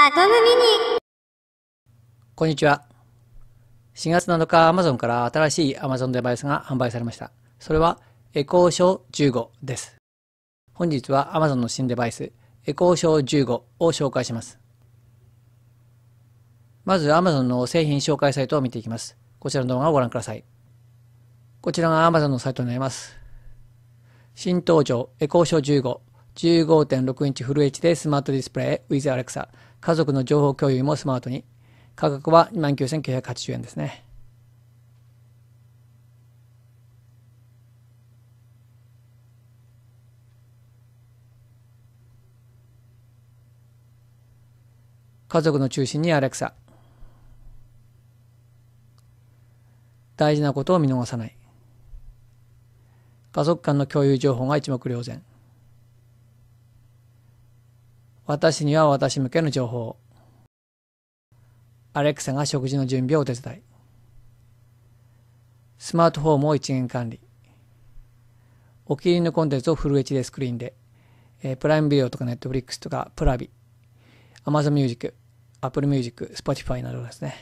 アトムミニこんにちは4月7日 Amazon から新しい Amazon デバイスが販売されましたそれはエコーショー15です本日は Amazon の新デバイスエコーショー15を紹介しますまず Amazon の製品紹介サイトを見ていきますこちらの動画をご覧くださいこちらが Amazon のサイトになります新登場エコーショー15 15.6インチフル HD スマートディスプレイ with Alexa 家族の情報共有もスマートに価格は29,980円ですね家族の中心にアレクサ大事なことを見逃さない家族間の共有情報が一目瞭然私には私向けの情報。アレクサが食事の準備をお手伝い。スマートフォンも一元管理。お気に入りのコンテンツをフル HD スクリーンで、えプライムビデオとかネットフリックスとか、プラビ、Amazon Music、Apple Music、Spotify などですね。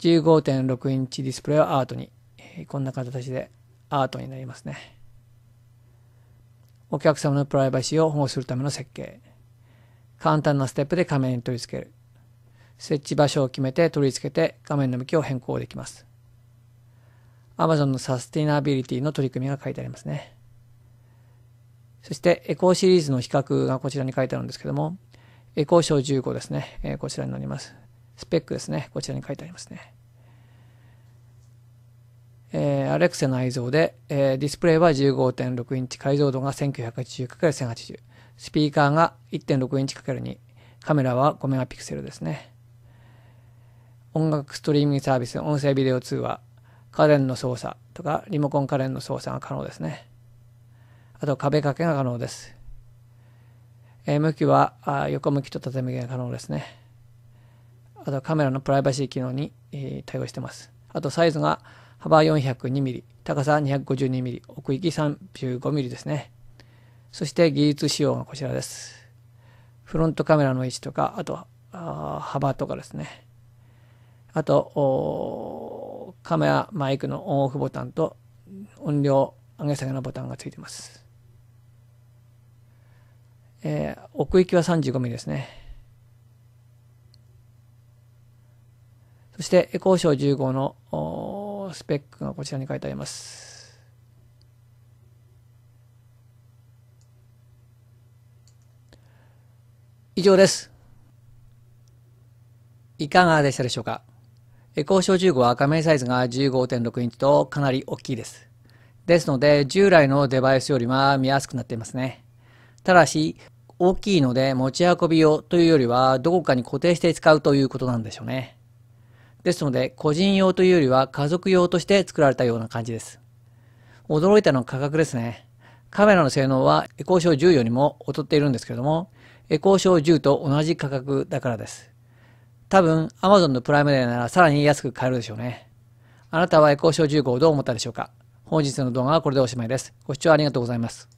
15.6インチディスプレイはアートに、えこんな形でアートになりますね。お客様のプライバシーを保護するための設計。簡単なステップで画面に取り付ける。設置場所を決めて取り付けて画面の向きを変更できます。Amazon のサスティナビリティの取り組みが書いてありますね。そしてエコーシリーズの比較がこちらに書いてあるんですけども、エコー賞15ですね、えこちらになります。スペックですね、こちらに書いてありますね。えー、アレクセの愛像で、えー、ディスプレイは15.6インチ、解像度が 1980×1080。スピーカーが1.6インチ ×2。カメラは5メガピクセルですね。音楽ストリーミングサービス、音声ビデオ通話、家電の操作とか、リモコン家電の操作が可能ですね。あと壁掛けが可能です。えー、向きはあ横向きと縦向きが可能ですね。あとカメラのプライバシー機能に、えー、対応してます。あとサイズが幅 402mm、高さ 252mm、奥行き 35mm ですね。そして技術仕様がこちらです。フロントカメラの位置とか、あとあ幅とかですね。あと、カメラ、マイクのオンオフボタンと音量上げ下げのボタンがついてます。えー、奥行きは 35mm ですね。そして、交渉15のスペックがこちらに書いてあります。以上です。いかがでしたでしょうか交渉15は画面サイズが15.6インチとかなり大きいです。ですので、従来のデバイスよりは見やすくなっていますね。ただし、大きいので持ち運び用というよりはどこかに固定して使うということなんでしょうね。ですので、個人用というよりは家族用として作られたような感じです。驚いたのは価格ですね。カメラの性能はエコーショー10よりも劣っているんですけれども、エコーショー10と同じ価格だからです。多分 Amazon のプライムデーならさらに安く買えるでしょうね。あなたはエコーショー15をどう思ったでしょうか本日の動画はこれでおしまいです。ご視聴ありがとうございます。